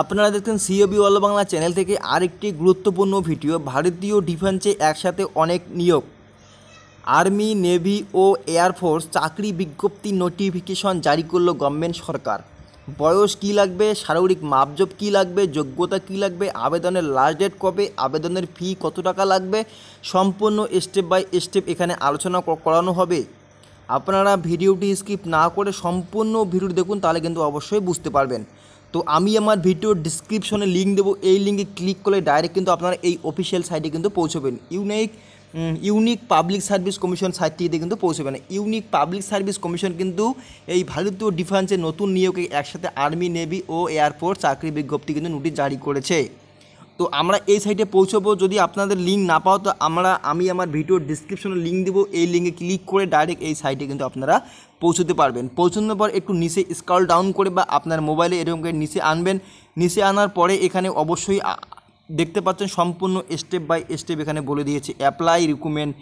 আপনারা দেখছেন COB all Bangla channel থেকে আরেকটি গুরুত্বপূর্ণ ভিডিও ভারতীয় ডিফেন্সে একসাথে অনেক নিয়োগ আর্মি নেভি ও এয়ারফোর্স চাকরি বিজ্ঞপ্তি নোটিফিকেশন জারি করল গভর্নমেন্ট সরকার বয়স কি লাগবে শারীরিক মাপজব কি লাগবে যোগ্যতা কি লাগবে আবেদনের লাস্ট ডেট কবে আবেদনের ফি কত টাকা লাগবে সম্পূর্ণ স্টেপ বাই স্টেপ এখানে আলোচনা করানো হবে আপনারা ভিডিওটি স্কিপ না করে সম্পূর্ণ ভিডিও দেখুন তাহলে কিন্তু অবশ্যই বুঝতে পারবেন তো আমি আমার ভিডিওর ডিসক্রিপশনে লিঙ্ক দেবো এই লিঙ্কে ক্লিক করলে ডাইরেক্ট কিন্তু আপনারা এই অফিসিয়াল সাইটে কিন্তু পৌঁছবেন unique unique public service commission সাইটটিতে কিন্তু পৌঁছবে না ইউনিক পাবলিক সার্ভিস কমিশন কিন্তু এই ভারতীয় ডিফেন্সের নতুন নিয়োগে একসাথে আর্মি নেভি ও এয়ারফোর্স চাকরি বিজ্ঞপ্তি কিন্তু নোটিশ জারি করেছে তো আমরা এই সাইটে পৌঁছবো যদি আপনাদের লিঙ্ক না পাও তো আমরা আমি আমার ভিডিওর ডিসক্রিপশনে লিঙ্ক দেবো এই লিঙ্কে ক্লিক করে ডাইরেক্ট এই সাইটে কিন্তু আপনারা পৌঁছতে পারবেন পৌঁছানোর পর একটু নিচে স্কল ডাউন করে বা আপনার মোবাইলে এরকম করে নিচে আনবেন নিচে আনার পরে এখানে অবশ্যই দেখতে পাচ্ছেন সম্পূর্ণ স্টেপ বাই স্টেপ এখানে বলে দিয়েছে অ্যাপ্লাই রিকুমেন্ট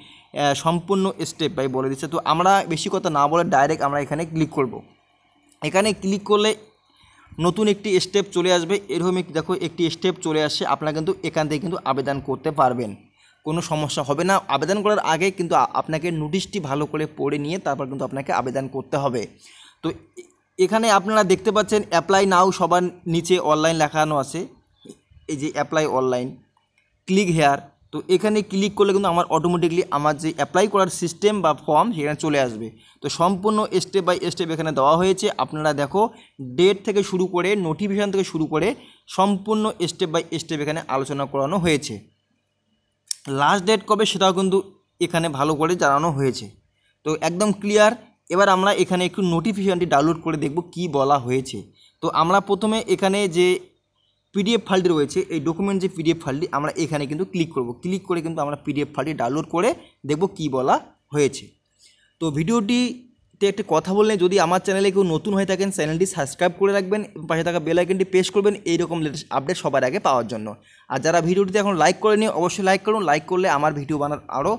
সম্পূর্ণ স্টেপ বাই বলে দিচ্ছে তো আমরা বেশি কথা না বলে ডাইরেক্ট আমরা এখানে ক্লিক করব এখানে ক্লিক করলে নতুন একটি স্টেপ চলে আসবে এরকম দেখো একটি স্টেপ চলে আসে আপনারা কিন্তু এখান থেকে কিন্তু আবেদন করতে পারবেন কোনো সমস্যা হবে না আবেদন করার আগে কিন্তু আপনাকে নোটিশটি ভালো করে পড়ে নিয়ে তারপর কিন্তু আপনাকে আবেদন করতে হবে তো এখানে আপনারা দেখতে পাচ্ছেন অ্যাপ্লাই নাও সবার নিচে অনলাইন লেখানো আছে এই যে অ্যাপ্লাই অনলাইন ক্লিক হেয়ার তো এখানে ক্লিক করলে কিন্তু আমার অটোমেটিকলি আমার যে অ্যাপ্লাই করার সিস্টেম বা ফর্ম সেখানে চলে আসবে তো সম্পূর্ণ স্টেপ বাই স্টেপ এখানে দেওয়া হয়েছে আপনারা দেখো ডেট থেকে শুরু করে নোটিফিকেশান থেকে শুরু করে সম্পূর্ণ স্টেপ বাই স্টেপ এখানে আলোচনা করানো হয়েছে লাস্ট ডেট কবে সেটাও কিন্তু এখানে ভালো করে জানানো হয়েছে তো একদম ক্লিয়ার এবার আমরা এখানে একটু নোটিফিকেশানটি ডাউনলোড করে দেখব কি বলা হয়েছে তো আমরা প্রথমে এখানে যে পিডিএফ ফাইলটি রয়েছে এই ডকুমেন্ট যে পিডিএফ ফাইলটি আমরা এখানে কিন্তু ক্লিক করব ক্লিক করে কিন্তু আমরা পিডিএফ ফাইলটি ডাউনলোড করে দেখব কি বলা হয়েছে তো ভিডিওটিতে একটি কথা বললে যদি আমার চ্যানেলে কেউ নতুন হয়ে থাকেন চ্যানেলটি সাবস্ক্রাইব করে রাখবেন পাশে থাকা বেল আইকনটি প্রেস করবেন এইরকম লেটেস্ট আপডেট সবার আগে পাওয়ার জন্য আর যারা ভিডিওটিতে এখন লাইক করেনি অবশ্যই লাইক করুন লাইক করলে আমার ভিডিও বানার আরও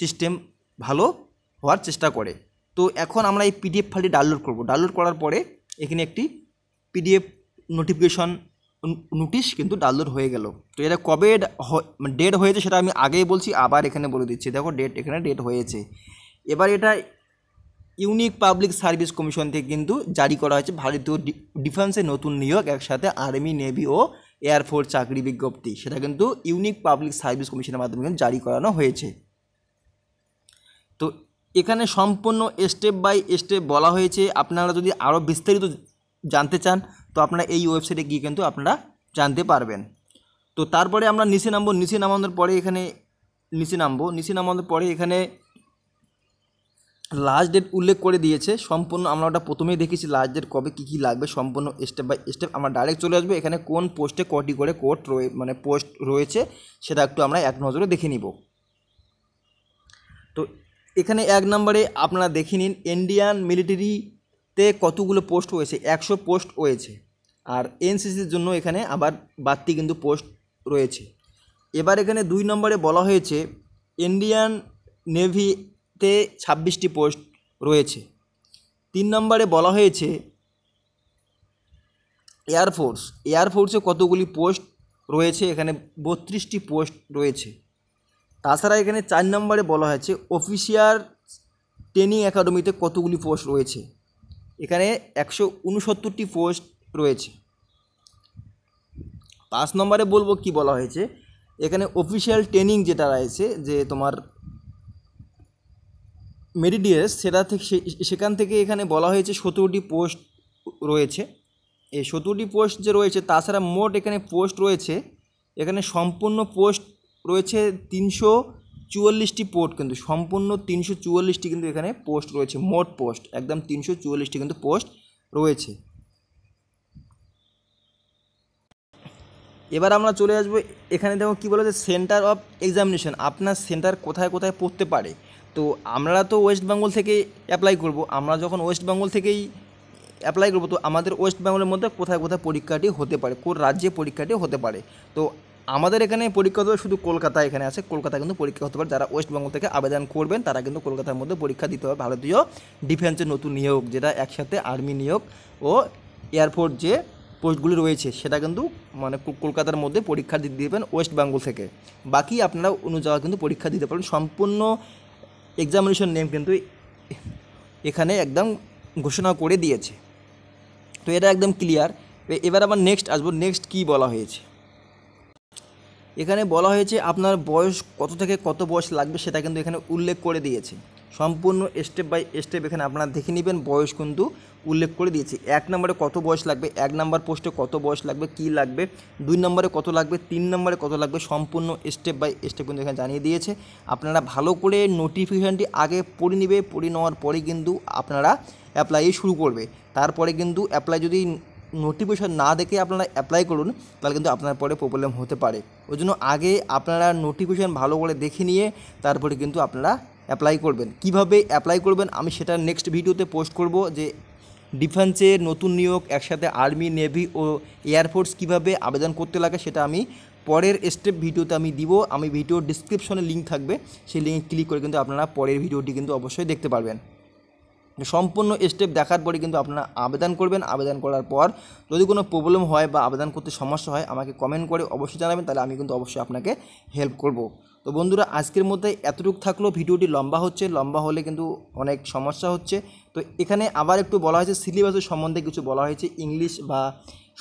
সিস্টেম ভালো হওয়ার চেষ্টা করে তো এখন আমরা এই পিডিএফ ফাইলটি ডাউনলোড করব ডাউনলোড করার পরে এখানে একটি পিডিএফ নোটিফিকেশন নোটিশ কিন্তু ডাউনলোড হয়ে গেল তো এটা কবে ডেট মানে হয়েছে সেটা আমি আগেই বলছি আবার এখানে বলে দিচ্ছি দেখো ডেট এখানে ডেট হয়েছে এবার এটা ইউনিক পাবলিক সার্ভিস কমিশন থেকে কিন্তু জারি করা হয়েছে ভারতীয় ডিফেন্সে নতুন নিয়োগ একসাথে আর্মি নেভি ও এয়ারফোর্স চাকরি বিজ্ঞপ্তি সেটা কিন্তু ইউনিক পাবলিক সার্ভিস কমিশনের মাধ্যমে কিন্তু জারি করানো হয়েছে তো এখানে সম্পূর্ণ স্টেপ বাই স্টেপ বলা হয়েছে আপনারা যদি আরও বিস্তারিত জানতে চান তো আপনারা এই ওয়েবসাইটে গিয়ে কিন্তু আপনারা জানতে পারবেন তো তারপরে আমরা নিচে নামবো নিচে নামানোর পরে এখানে নিচে নামবো নিচে নামানোর পরে এখানে লাস্ট ডেট উল্লেখ করে দিয়েছে সম্পূর্ণ আমরা ওটা প্রথমেই দেখেছি লাস্ট ডেট কবে কী কী লাগবে সম্পূর্ণ স্টেপ বাই স্টেপ আমরা ডাইরেক্ট চলে আসবো এখানে কোন পোস্টে কটি করে কোর্ট রয়ে মানে পোস্ট রয়েছে সেটা একটু আমরা এক নজরে দেখে নিব তো এখানে এক নম্বরে আপনারা দেখে নিন ইন্ডিয়ান মিলিটারিতে কতগুলো পোস্ট হয়েছে একশো পোস্ট হয়েছে আর এনসিসির জন্য এখানে আবার বাড়তি কিন্তু পোস্ট রয়েছে এবার এখানে দুই নম্বরে বলা হয়েছে ইন্ডিয়ান নেভিতে ছাব্বিশটি পোস্ট রয়েছে তিন নম্বরে বলা হয়েছে এয়ারফোর্স এয়ারফোর্সে কতগুলি পোস্ট রয়েছে এখানে বত্রিশটি পোস্ট রয়েছে তাছাড়া এখানে চার নম্বরে বলা হয়েছে অফিসিয়ার ট্রেনিং একাডেমিতে কতগুলি পোস্ট রয়েছে এখানে একশো উনসত্তরটি পোস্ট রয়েছে পাঁচ নম্বরে বলবো কি বলা হয়েছে এখানে অফিসিয়াল ট্রেনিং যেটা রয়েছে যে তোমার মেরিডিয়াস সেটা থেকে সেখান থেকে এখানে বলা হয়েছে সতেরোটি পোস্ট রয়েছে এই সতেরোটি পোস্ট যে রয়েছে তাছাড়া মোট এখানে পোস্ট রয়েছে এখানে সম্পূর্ণ পোস্ট রয়েছে তিনশো চুয়াল্লিশটি পোস্ট কিন্তু সম্পূর্ণ তিনশো চুয়াল্লিশটি কিন্তু এখানে পোস্ট রয়েছে মোট পোস্ট একদম তিনশো চুয়াল্লিশটি কিন্তু পোস্ট রয়েছে এবার আমরা চলে আসবো এখানে দেখো কী বলে যে সেন্টার অফ এক্সামিনেশন আপনার সেন্টার কোথায় কোথায় পড়তে পারে তো আমরা তো ওয়েস্ট বেঙ্গল থেকে অ্যাপ্লাই করব আমরা যখন ওয়েস্ট বেঙ্গল থেকেই অ্যাপ্লাই করবো তো আমাদের ওয়েস্ট বেঙ্গলের মধ্যে কোথায় কোথায় পরীক্ষাটি হতে পারে কোন রাজ্যে পরীক্ষাটি হতে পারে তো আমাদের এখানে পরীক্ষা হতে শুধু কলকাতা এখানে আছে কলকাতা কিন্তু পরীক্ষা হতে পারে যারা ওয়েস্ট বেঙ্গল থেকে আবেদন করবেন তারা কিন্তু কলকাতার মধ্যে পরীক্ষা দিতে হবে ভারতীয় ডিফেন্সের নতুন নিয়োগ যেটা একসাথে আর্মি নিয়োগ ও এয়ারফোর্স যে পোস্টগুলি রয়েছে সেটা কিন্তু মানে কলকাতার মধ্যে পরীক্ষা দিতে দেবেন ওয়েস্ট বেঙ্গল থেকে বাকি আপনারা অন্য জায়গায় কিন্তু পরীক্ষা দিতে পারেন সম্পূর্ণ এক্সামিনেশন নেম কিন্তু এখানে একদম ঘোষণা করে দিয়েছে তো এটা একদম ক্লিয়ার এবার আবার নেক্সট আসবো নেক্সট কি বলা হয়েছে এখানে বলা হয়েছে আপনার বয়স কত থেকে কত বয়স লাগবে সেটা কিন্তু এখানে উল্লেখ করে দিয়েছে সম্পূর্ণ স্টেপ বাই স্টেপ এখানে আপনারা দেখে নেবেন বয়স কিন্তু উল্লেখ করে দিয়েছি এক নম্বরে কত বয়স লাগবে এক নম্বর পোস্টে কত বয়স লাগবে কি লাগবে দুই নম্বরে কত লাগবে তিন নম্বরে কত লাগবে সম্পূর্ণ স্টেপ বাই স্টেপ কিন্তু এখানে জানিয়ে দিয়েছে আপনারা ভালো করে নোটিফিকেশানটি আগে পড়ে নেবে পড়ে নেওয়ার পরে কিন্তু আপনারা অ্যাপ্লাই শুরু করবে তারপরে কিন্তু অ্যাপ্লাই যদি নোটিফিকেশান না দেখে আপনারা অ্যাপ্লাই করুন তাহলে কিন্তু আপনার পরে প্রবলেম হতে পারে ওই জন্য আগে আপনারা নোটিফিকেশান ভালো করে দেখে নিয়ে তারপরে কিন্তু আপনারা অ্যাপ্লাই করবেন কিভাবে অ্যাপ্লাই করবেন আমি সেটা নেক্সট ভিডিওতে পোস্ট করব যে ডিফেন্সের নতুন নিয়োগ একসাথে আর্মি নেভি ও এয়ারফোর্স কিভাবে আবেদন করতে লাগে সেটা আমি পরের স্টেপ ভিডিওতে আমি দিব আমি ভিডিও ডিসক্রিপশনে লিঙ্ক থাকবে সেই লিঙ্কে ক্লিক করে কিন্তু আপনারা পরের ভিডিওটি কিন্তু অবশ্যই দেখতে পারবেন মানে সম্পূর্ণ স্টেপ দেখার পরে কিন্তু আপনারা আবেদন করবেন আবেদন করার পর যদি কোনো প্রবলেম হয় বা আবেদন করতে সমস্যা হয় আমাকে কমেন্ট করে অবশ্যই জানাবেন তাহলে আমি কিন্তু অবশ্যই আপনাকে হেল্প করব তো বন্ধুরা আজকের মধ্যে এতটুকু থাকলেও ভিডিওটি লম্বা হচ্ছে লম্বা হলে কিন্তু অনেক সমস্যা হচ্ছে তো এখানে আবার একটু বলা হয়েছে সিলেবাসের সম্বন্ধে কিছু বলা হয়েছে ইংলিশ বা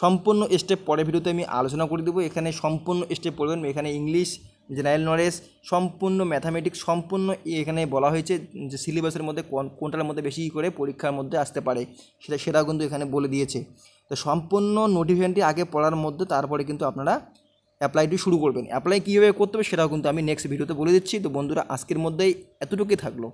সম্পূর্ণ স্টেপ পরে ভিডিওতে আমি আলোচনা করে দেবো এখানে সম্পূর্ণ স্টেপ পড়বেন এখানে ইংলিশ জেনারেল নলেজ সম্পূর্ণ ম্যাথামেটিক্স সম্পূর্ণ এখানে বলা হয়েছে যে সিলেবাসের মধ্যে কোনটার মধ্যে বেশি করে পরীক্ষার মধ্যে আসতে পারে সেটা সেটাও কিন্তু এখানে বলে দিয়েছে তো সম্পূর্ণ নোটিফিকেশনটি আগে পড়ার মধ্যে তারপরে কিন্তু আপনারা অ্যাপ্লাইটি শুরু করবেন অ্যাপ্লাই কীভাবে করতে হবে সেটাও কিন্তু আমি নেক্সট ভিডিওতে বলে দিচ্ছি তো বন্ধুরা আজকের মধ্যেই এতটুকুই থাকলো